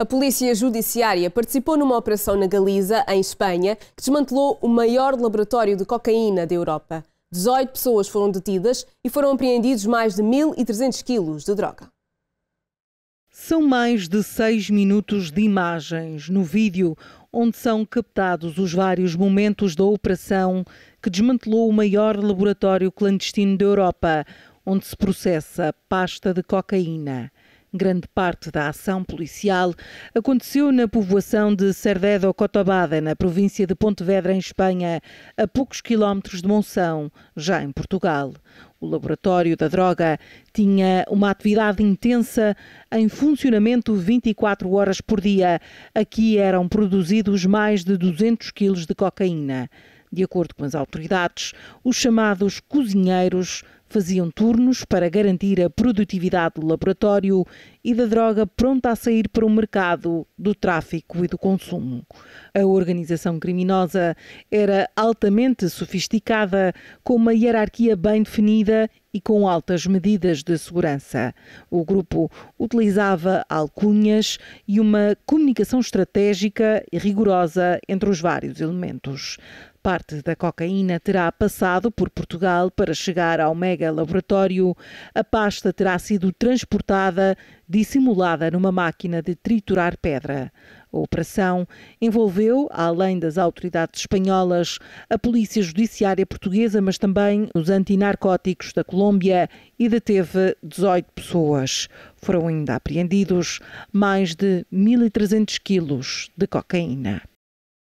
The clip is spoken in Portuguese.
A Polícia Judiciária participou numa operação na Galiza, em Espanha, que desmantelou o maior laboratório de cocaína da Europa. 18 pessoas foram detidas e foram apreendidos mais de 1.300 quilos de droga. São mais de seis minutos de imagens no vídeo, onde são captados os vários momentos da operação que desmantelou o maior laboratório clandestino da Europa, onde se processa pasta de cocaína. Grande parte da ação policial aconteceu na povoação de Cerdedo Cotabada, na província de Pontevedra, em Espanha, a poucos quilómetros de Monção, já em Portugal. O laboratório da droga tinha uma atividade intensa em funcionamento 24 horas por dia. Aqui eram produzidos mais de 200 quilos de cocaína. De acordo com as autoridades, os chamados cozinheiros faziam turnos para garantir a produtividade do laboratório e da droga pronta a sair para o mercado do tráfico e do consumo. A organização criminosa era altamente sofisticada, com uma hierarquia bem definida e com altas medidas de segurança. O grupo utilizava alcunhas e uma comunicação estratégica e rigorosa entre os vários elementos. Parte da cocaína terá passado por Portugal para chegar ao mega Mega Laboratório, a pasta terá sido transportada dissimulada numa máquina de triturar pedra. A operação envolveu, além das autoridades espanholas, a Polícia Judiciária Portuguesa, mas também os antinarcóticos da Colômbia e deteve 18 pessoas. Foram ainda apreendidos mais de 1.300 quilos de cocaína.